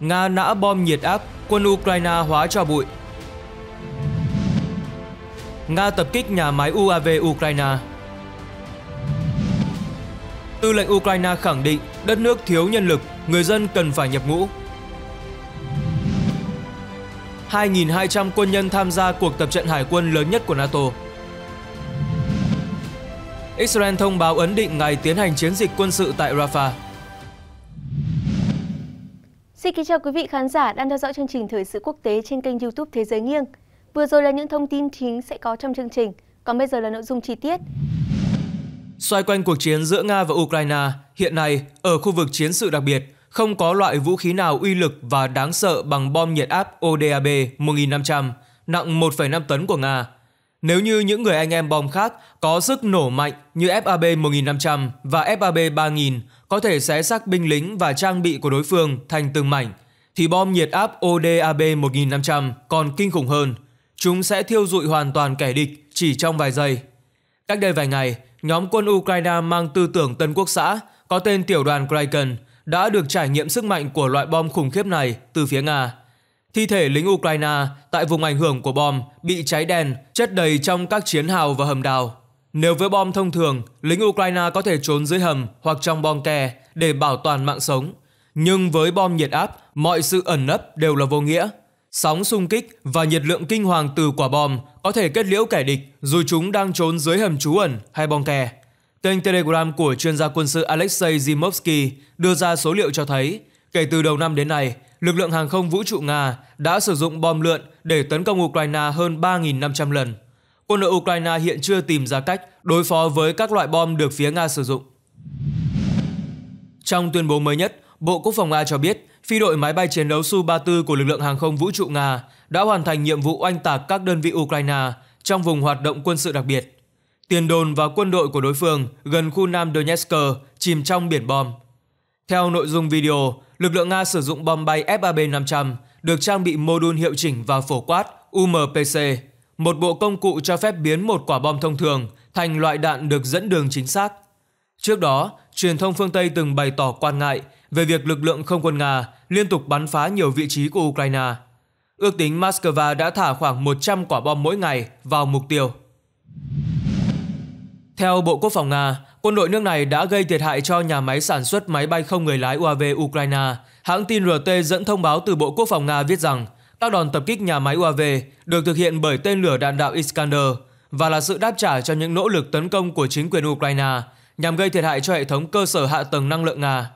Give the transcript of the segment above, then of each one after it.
Nga nã bom nhiệt áp, quân Ukraine hóa cho bụi. Nga tập kích nhà máy UAV Ukraine. Tư lệnh Ukraine khẳng định đất nước thiếu nhân lực, người dân cần phải nhập ngũ. 2.200 quân nhân tham gia cuộc tập trận hải quân lớn nhất của NATO. Israel thông báo ấn định ngày tiến hành chiến dịch quân sự tại Rafah. Xin kính chào quý vị khán giả đang theo dõi chương trình Thời sự quốc tế trên kênh youtube Thế giới nghiêng. Vừa rồi là những thông tin chính sẽ có trong chương trình, còn bây giờ là nội dung chi tiết. Xoay quanh cuộc chiến giữa Nga và Ukraine, hiện nay ở khu vực chiến sự đặc biệt, không có loại vũ khí nào uy lực và đáng sợ bằng bom nhiệt áp ODAB 1500 nặng 1,5 tấn của Nga – nếu như những người anh em bom khác có sức nổ mạnh như FAB 1500 và FAB 3000 có thể xé xác binh lính và trang bị của đối phương thành từng mảnh, thì bom nhiệt áp ODAB 1500 còn kinh khủng hơn. Chúng sẽ thiêu dụi hoàn toàn kẻ địch chỉ trong vài giây. Cách đây vài ngày, nhóm quân Ukraine mang tư tưởng Tân Quốc xã có tên tiểu đoàn Kraken đã được trải nghiệm sức mạnh của loại bom khủng khiếp này từ phía Nga. Thi thể lính Ukraine tại vùng ảnh hưởng của bom bị cháy đen, chất đầy trong các chiến hào và hầm đào. Nếu với bom thông thường, lính Ukraine có thể trốn dưới hầm hoặc trong bom kè để bảo toàn mạng sống. Nhưng với bom nhiệt áp, mọi sự ẩn nấp đều là vô nghĩa. Sóng xung kích và nhiệt lượng kinh hoàng từ quả bom có thể kết liễu kẻ địch dù chúng đang trốn dưới hầm trú ẩn hay bom kè. Kênh Telegram của chuyên gia quân sự Alexei Zimovsky đưa ra số liệu cho thấy, kể từ đầu năm đến nay, lực lượng hàng không vũ trụ Nga đã sử dụng bom lượn để tấn công Ukraine hơn 3.500 lần. Quân đội Ukraine hiện chưa tìm ra cách đối phó với các loại bom được phía Nga sử dụng. Trong tuyên bố mới nhất, Bộ Quốc phòng Nga cho biết phi đội máy bay chiến đấu Su-34 của lực lượng hàng không vũ trụ Nga đã hoàn thành nhiệm vụ oanh tạc các đơn vị Ukraine trong vùng hoạt động quân sự đặc biệt. Tiền đồn và quân đội của đối phương gần khu Nam Donetsk chìm trong biển bom. Theo nội dung video, lực lượng Nga sử dụng bom bay FAB-500 được trang bị mô đun hiệu chỉnh và phổ quát UMPC, một bộ công cụ cho phép biến một quả bom thông thường thành loại đạn được dẫn đường chính xác. Trước đó, truyền thông phương Tây từng bày tỏ quan ngại về việc lực lượng không quân Nga liên tục bắn phá nhiều vị trí của Ukraine. Ước tính Moscow đã thả khoảng 100 quả bom mỗi ngày vào mục tiêu. Theo Bộ Quốc phòng Nga, quân đội nước này đã gây thiệt hại cho nhà máy sản xuất máy bay không người lái UAV Ukraine. Hãng tin RT dẫn thông báo từ Bộ Quốc phòng Nga viết rằng các đòn tập kích nhà máy UAV được thực hiện bởi tên lửa đạn đạo Iskander và là sự đáp trả cho những nỗ lực tấn công của chính quyền Ukraine nhằm gây thiệt hại cho hệ thống cơ sở hạ tầng năng lượng Nga.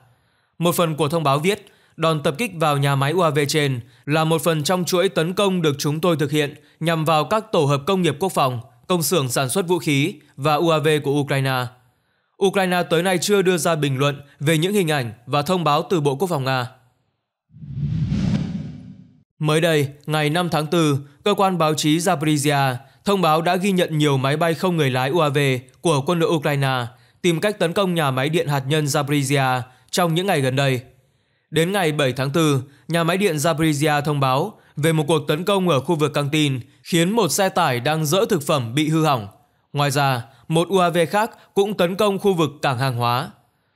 Một phần của thông báo viết, đòn tập kích vào nhà máy UAV trên là một phần trong chuỗi tấn công được chúng tôi thực hiện nhằm vào các tổ hợp công nghiệp quốc phòng – công xưởng sản xuất vũ khí và UAV của Ukraine. Ukraine tới nay chưa đưa ra bình luận về những hình ảnh và thông báo từ Bộ Quốc phòng Nga. Mới đây, ngày 5 tháng 4, cơ quan báo chí Zaporizhia thông báo đã ghi nhận nhiều máy bay không người lái UAV của quân đội Ukraine tìm cách tấn công nhà máy điện hạt nhân Zaporizhia trong những ngày gần đây. Đến ngày 7 tháng 4, nhà máy điện Zaporizhia thông báo về một cuộc tấn công ở khu vực căng tin khiến một xe tải đang dỡ thực phẩm bị hư hỏng. Ngoài ra, một UAV khác cũng tấn công khu vực cảng hàng hóa.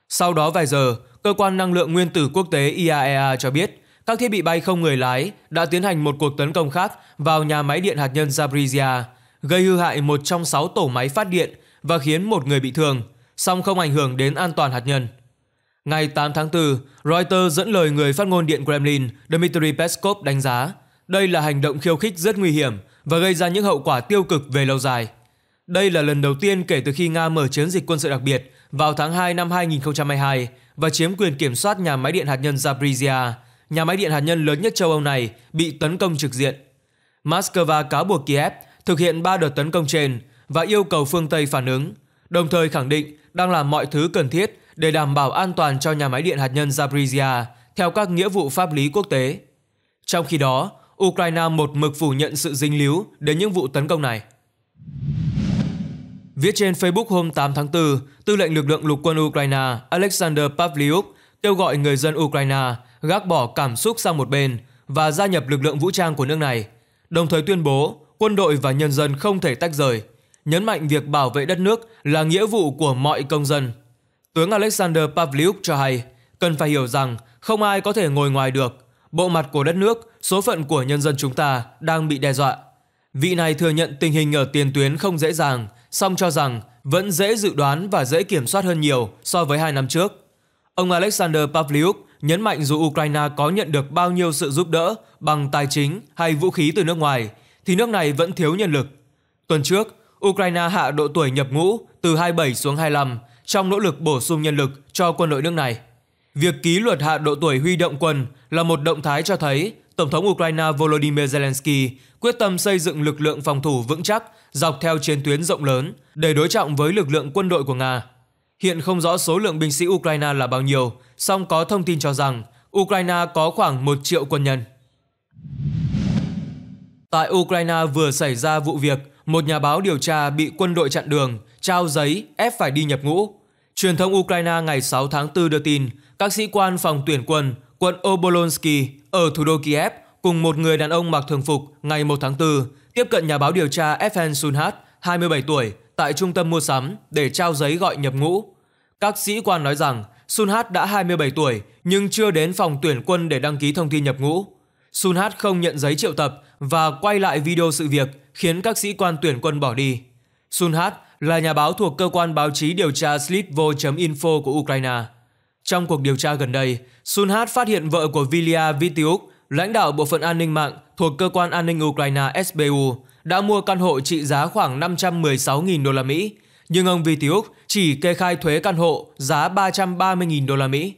Sau đó vài giờ, cơ quan năng lượng nguyên tử quốc tế IAEA e cho biết các thiết bị bay không người lái đã tiến hành một cuộc tấn công khác vào nhà máy điện hạt nhân Zaporizhia, gây hư hại một trong sáu tổ máy phát điện và khiến một người bị thương, song không ảnh hưởng đến an toàn hạt nhân. Ngày 8 tháng 4, Reuters dẫn lời người phát ngôn Điện Kremlin Dmitry Peskov đánh giá đây là hành động khiêu khích rất nguy hiểm và gây ra những hậu quả tiêu cực về lâu dài. Đây là lần đầu tiên kể từ khi Nga mở chiến dịch quân sự đặc biệt vào tháng 2 năm 2022 và chiếm quyền kiểm soát nhà máy điện hạt nhân Zaporizhia, nhà máy điện hạt nhân lớn nhất châu Âu này bị tấn công trực diện. Moscow cáo buộc Kiev thực hiện 3 đợt tấn công trên và yêu cầu phương Tây phản ứng, đồng thời khẳng định đang làm mọi thứ cần thiết để đảm bảo an toàn cho nhà máy điện hạt nhân Zaporizhia theo các nghĩa vụ pháp lý quốc tế. Trong khi đó, Ukraine một mực phủ nhận sự dính líu đến những vụ tấn công này. Viết trên Facebook hôm 8 tháng 4, tư lệnh lực lượng lục quân Ukraine Alexander Pavlyuk kêu gọi người dân Ukraine gác bỏ cảm xúc sang một bên và gia nhập lực lượng vũ trang của nước này, đồng thời tuyên bố quân đội và nhân dân không thể tách rời, nhấn mạnh việc bảo vệ đất nước là nghĩa vụ của mọi công dân. Tướng Alexander Pavlyuk cho hay, cần phải hiểu rằng không ai có thể ngồi ngoài được, bộ mặt của đất nước, số phận của nhân dân chúng ta đang bị đe dọa. Vị này thừa nhận tình hình ở tiền tuyến không dễ dàng, song cho rằng vẫn dễ dự đoán và dễ kiểm soát hơn nhiều so với hai năm trước. Ông Alexander Pavlyuk nhấn mạnh dù Ukraine có nhận được bao nhiêu sự giúp đỡ bằng tài chính hay vũ khí từ nước ngoài, thì nước này vẫn thiếu nhân lực. Tuần trước, Ukraine hạ độ tuổi nhập ngũ từ 27 xuống 25 trong nỗ lực bổ sung nhân lực cho quân đội nước này. Việc ký luật hạ độ tuổi huy động quân là một động thái cho thấy Tổng thống Ukraine Volodymyr Zelensky quyết tâm xây dựng lực lượng phòng thủ vững chắc dọc theo chiến tuyến rộng lớn để đối trọng với lực lượng quân đội của Nga. Hiện không rõ số lượng binh sĩ Ukraine là bao nhiêu, song có thông tin cho rằng Ukraine có khoảng 1 triệu quân nhân. Tại Ukraine vừa xảy ra vụ việc một nhà báo điều tra bị quân đội chặn đường, trao giấy, ép phải đi nhập ngũ. Truyền thông Ukraine ngày 6 tháng 4 đưa tin các sĩ quan phòng tuyển quân quận Obolonsky ở thủ đô Kiev cùng một người đàn ông mặc thường phục ngày 1 tháng 4 tiếp cận nhà báo điều tra Efren Sunhat, 27 tuổi, tại trung tâm mua sắm để trao giấy gọi nhập ngũ. Các sĩ quan nói rằng Sunhat đã 27 tuổi nhưng chưa đến phòng tuyển quân để đăng ký thông tin nhập ngũ. Sunhat không nhận giấy triệu tập và quay lại video sự việc khiến các sĩ quan tuyển quân bỏ đi. Sunhat là nhà báo thuộc cơ quan báo chí điều tra Slitvo.info của Ukraine. Trong cuộc điều tra gần đây, Sunhat phát hiện vợ của Vilya Vitiuk, lãnh đạo Bộ phận An ninh mạng thuộc Cơ quan An ninh Ukraine SBU, đã mua căn hộ trị giá khoảng 516.000 đô la Mỹ, nhưng ông Vitiuk chỉ kê khai thuế căn hộ giá 330.000 đô la Mỹ.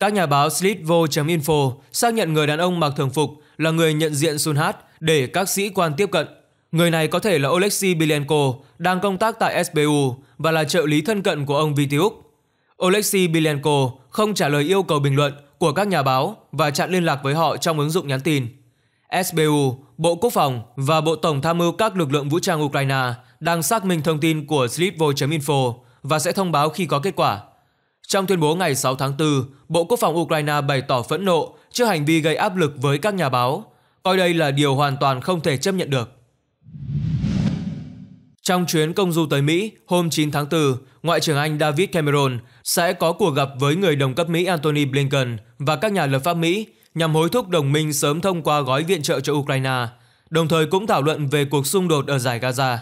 Các nhà báo Slitvo.info xác nhận người đàn ông mặc thường phục là người nhận diện Sunhat để các sĩ quan tiếp cận. Người này có thể là Oleksiy Bilenko, đang công tác tại SBU và là trợ lý thân cận của ông Vitiuk. Oleksiy Bilenko không trả lời yêu cầu bình luận của các nhà báo và chặn liên lạc với họ trong ứng dụng nhắn tin. SBU, Bộ Quốc phòng và Bộ Tổng tham mưu các lực lượng vũ trang Ukraine đang xác minh thông tin của Slitvo.info và sẽ thông báo khi có kết quả. Trong tuyên bố ngày 6 tháng 4, Bộ Quốc phòng Ukraine bày tỏ phẫn nộ trước hành vi gây áp lực với các nhà báo, coi đây là điều hoàn toàn không thể chấp nhận được. Trong chuyến công du tới Mỹ hôm 9 tháng 4, Ngoại trưởng Anh David Cameron sẽ có cuộc gặp với người đồng cấp Mỹ Antony Blinken và các nhà lập pháp Mỹ nhằm hối thúc đồng minh sớm thông qua gói viện trợ cho Ukraine, đồng thời cũng thảo luận về cuộc xung đột ở giải Gaza.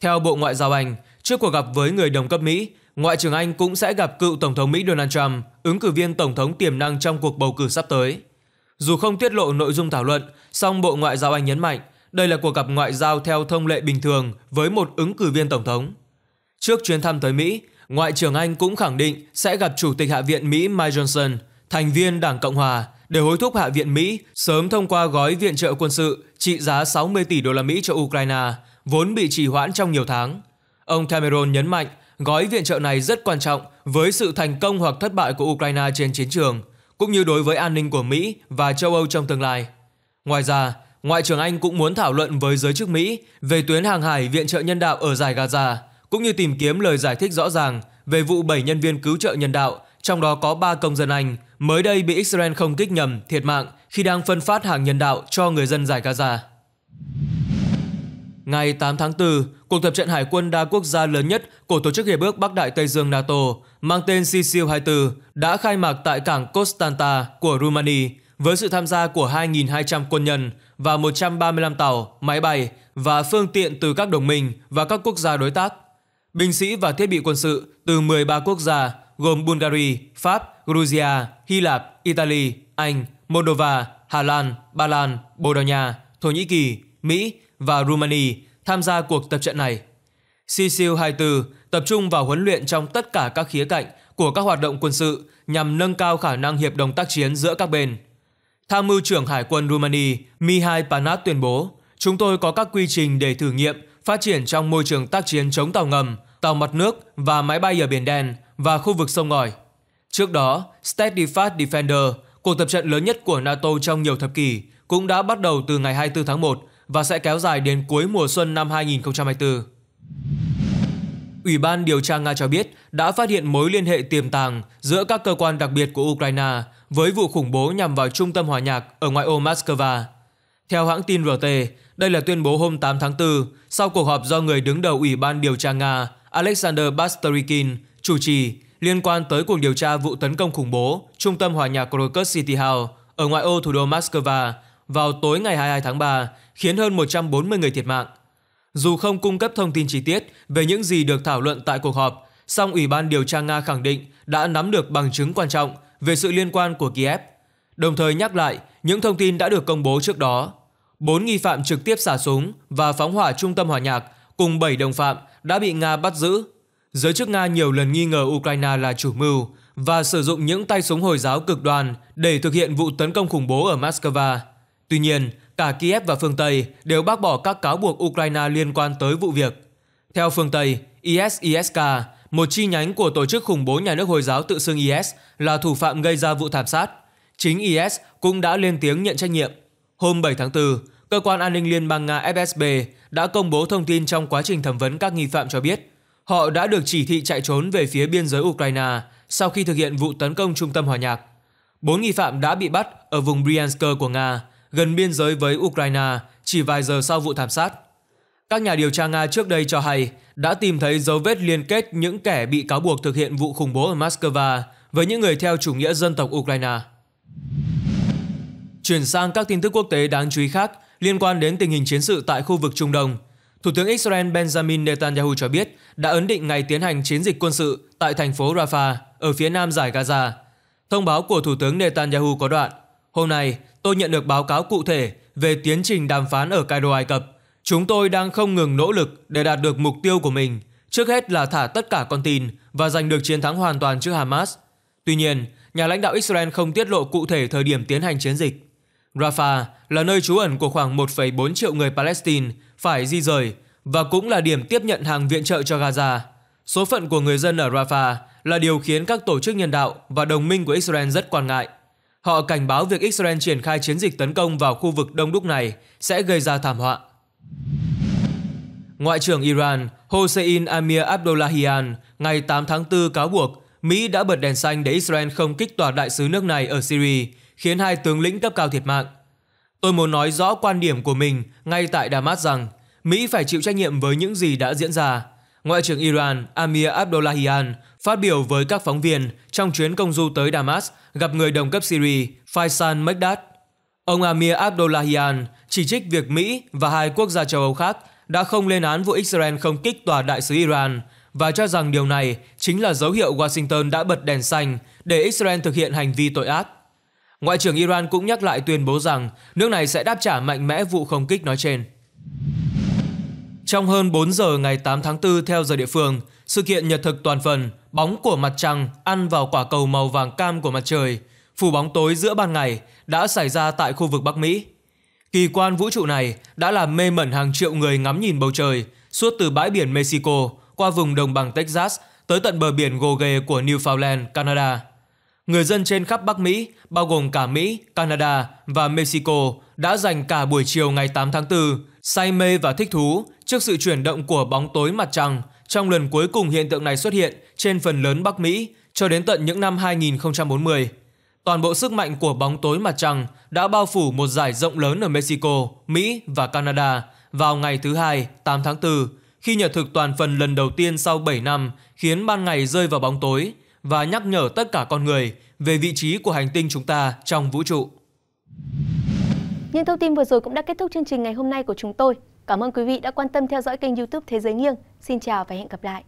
Theo Bộ Ngoại giao Anh, trước cuộc gặp với người đồng cấp Mỹ, Ngoại trưởng Anh cũng sẽ gặp cựu Tổng thống Mỹ Donald Trump, ứng cử viên Tổng thống tiềm năng trong cuộc bầu cử sắp tới. Dù không tiết lộ nội dung thảo luận, song Bộ Ngoại giao Anh nhấn mạnh đây là cuộc gặp ngoại giao theo thông lệ bình thường với một ứng cử viên tổng thống. Trước chuyến thăm tới Mỹ, Ngoại trưởng Anh cũng khẳng định sẽ gặp Chủ tịch Hạ viện Mỹ Mike Johnson, thành viên Đảng Cộng Hòa, để hối thúc Hạ viện Mỹ sớm thông qua gói viện trợ quân sự trị giá 60 tỷ đô la Mỹ cho Ukraine, vốn bị trì hoãn trong nhiều tháng. Ông Cameron nhấn mạnh gói viện trợ này rất quan trọng với sự thành công hoặc thất bại của Ukraine trên chiến trường, cũng như đối với an ninh của Mỹ và châu Âu trong tương lai. Ngoài ra, Ngoại trưởng Anh cũng muốn thảo luận với giới chức Mỹ về tuyến hàng hải viện trợ nhân đạo ở giải Gaza, cũng như tìm kiếm lời giải thích rõ ràng về vụ 7 nhân viên cứu trợ nhân đạo, trong đó có 3 công dân Anh, mới đây bị Israel không kích nhầm thiệt mạng khi đang phân phát hàng nhân đạo cho người dân giải Gaza. Ngày 8 tháng 4, cuộc tập trận hải quân đa quốc gia lớn nhất của Tổ chức Hiệp ước Bắc Đại Tây Dương NATO mang tên Cecil 24 đã khai mạc tại cảng Constanta của Rumani, với sự tham gia của 2.200 quân nhân và 135 tàu, máy bay và phương tiện từ các đồng minh và các quốc gia đối tác, binh sĩ và thiết bị quân sự từ 13 quốc gia gồm Bulgaria, Pháp, Georgia, Hy Lạp, Italy, Anh, Moldova, Hà Lan, Ba Lan, Bồ Đào Nha, Thổ Nhĩ Kỳ, Mỹ và Rumani tham gia cuộc tập trận này. CCU-24 tập trung vào huấn luyện trong tất cả các khía cạnh của các hoạt động quân sự nhằm nâng cao khả năng hiệp đồng tác chiến giữa các bên – Tham mưu trưởng Hải quân Rumani Mihai Panat tuyên bố, chúng tôi có các quy trình để thử nghiệm phát triển trong môi trường tác chiến chống tàu ngầm, tàu mặt nước và máy bay ở Biển Đen và khu vực sông ngòi. Trước đó, Steadfast Defender, cuộc tập trận lớn nhất của NATO trong nhiều thập kỷ, cũng đã bắt đầu từ ngày 24 tháng 1 và sẽ kéo dài đến cuối mùa xuân năm 2024. Ủy ban điều tra Nga cho biết đã phát hiện mối liên hệ tiềm tàng giữa các cơ quan đặc biệt của Ukraine với vụ khủng bố nhằm vào trung tâm hòa nhạc ở ngoại ô Moscow. Theo hãng tin RT, đây là tuyên bố hôm 8 tháng 4 sau cuộc họp do người đứng đầu Ủy ban điều tra Nga Alexander Basterykin chủ trì liên quan tới cuộc điều tra vụ tấn công khủng bố trung tâm hòa nhạc Krokus City Hall ở ngoại ô thủ đô Moscow vào tối ngày 22 tháng 3 khiến hơn 140 người thiệt mạng. Dù không cung cấp thông tin chi tiết về những gì được thảo luận tại cuộc họp, song Ủy ban điều tra Nga khẳng định đã nắm được bằng chứng quan trọng về sự liên quan của Kiev, đồng thời nhắc lại những thông tin đã được công bố trước đó. Bốn nghi phạm trực tiếp xả súng và phóng hỏa trung tâm hòa nhạc cùng 7 đồng phạm đã bị Nga bắt giữ. Giới chức Nga nhiều lần nghi ngờ Ukraine là chủ mưu và sử dụng những tay súng Hồi giáo cực đoan để thực hiện vụ tấn công khủng bố ở Moscow. Tuy nhiên, cả Kiev và phương Tây đều bác bỏ các cáo buộc Ukraine liên quan tới vụ việc. Theo phương Tây, IS-ISK một chi nhánh của tổ chức khủng bố nhà nước Hồi giáo tự xưng IS là thủ phạm gây ra vụ thảm sát. Chính IS cũng đã lên tiếng nhận trách nhiệm. Hôm 7 tháng 4, Cơ quan An ninh Liên bang Nga FSB đã công bố thông tin trong quá trình thẩm vấn các nghi phạm cho biết họ đã được chỉ thị chạy trốn về phía biên giới Ukraine sau khi thực hiện vụ tấn công trung tâm hòa nhạc. Bốn nghi phạm đã bị bắt ở vùng Bryansk của Nga, gần biên giới với Ukraine chỉ vài giờ sau vụ thảm sát. Các nhà điều tra Nga trước đây cho hay đã tìm thấy dấu vết liên kết những kẻ bị cáo buộc thực hiện vụ khủng bố ở Moscow với những người theo chủ nghĩa dân tộc Ukraine. Chuyển sang các tin tức quốc tế đáng chú ý khác liên quan đến tình hình chiến sự tại khu vực Trung Đông. Thủ tướng Israel Benjamin Netanyahu cho biết đã ấn định ngày tiến hành chiến dịch quân sự tại thành phố Rafah ở phía nam giải Gaza. Thông báo của Thủ tướng Netanyahu có đoạn Hôm nay, tôi nhận được báo cáo cụ thể về tiến trình đàm phán ở Cairo Ai Cập Chúng tôi đang không ngừng nỗ lực để đạt được mục tiêu của mình, trước hết là thả tất cả con tin và giành được chiến thắng hoàn toàn trước Hamas. Tuy nhiên, nhà lãnh đạo Israel không tiết lộ cụ thể thời điểm tiến hành chiến dịch. Rafah là nơi trú ẩn của khoảng 1,4 triệu người Palestine phải di rời và cũng là điểm tiếp nhận hàng viện trợ cho Gaza. Số phận của người dân ở Rafah là điều khiến các tổ chức nhân đạo và đồng minh của Israel rất quan ngại. Họ cảnh báo việc Israel triển khai chiến dịch tấn công vào khu vực đông đúc này sẽ gây ra thảm họa. Ngoại trưởng Iran Hossein Amir Abdullahian ngày 8 tháng 4 cáo buộc Mỹ đã bật đèn xanh để Israel không kích tòa đại sứ nước này ở Syria, khiến hai tướng lĩnh cấp cao thiệt mạng. Tôi muốn nói rõ quan điểm của mình ngay tại Damas rằng Mỹ phải chịu trách nhiệm với những gì đã diễn ra. Ngoại trưởng Iran Amir Abdullahian phát biểu với các phóng viên trong chuyến công du tới Damas gặp người đồng cấp Syria Faisal Mekdad. Ông Amir Abdullahian chỉ trích việc Mỹ và hai quốc gia châu Âu khác đã không lên án vụ Israel không kích tòa đại sứ Iran và cho rằng điều này chính là dấu hiệu Washington đã bật đèn xanh để Israel thực hiện hành vi tội ác. Ngoại trưởng Iran cũng nhắc lại tuyên bố rằng nước này sẽ đáp trả mạnh mẽ vụ không kích nói trên. Trong hơn 4 giờ ngày 8 tháng 4 theo giờ địa phương, sự kiện nhật thực toàn phần, bóng của mặt trăng ăn vào quả cầu màu vàng cam của mặt trời, phủ bóng tối giữa ban ngày đã xảy ra tại khu vực Bắc Mỹ. Kỳ quan vũ trụ này đã làm mê mẩn hàng triệu người ngắm nhìn bầu trời suốt từ bãi biển Mexico qua vùng đồng bằng Texas tới tận bờ biển gồ ghề của Newfoundland, Canada. Người dân trên khắp Bắc Mỹ, bao gồm cả Mỹ, Canada và Mexico đã dành cả buổi chiều ngày 8 tháng 4 say mê và thích thú trước sự chuyển động của bóng tối mặt trăng trong lần cuối cùng hiện tượng này xuất hiện trên phần lớn Bắc Mỹ cho đến tận những năm 2040 toàn bộ sức mạnh của bóng tối mặt trăng đã bao phủ một giải rộng lớn ở Mexico, Mỹ và Canada vào ngày thứ Hai, 8 tháng 4, khi nhật thực toàn phần lần đầu tiên sau 7 năm khiến ban ngày rơi vào bóng tối và nhắc nhở tất cả con người về vị trí của hành tinh chúng ta trong vũ trụ. Những thông tin vừa rồi cũng đã kết thúc chương trình ngày hôm nay của chúng tôi. Cảm ơn quý vị đã quan tâm theo dõi kênh youtube Thế giới nghiêng. Xin chào và hẹn gặp lại.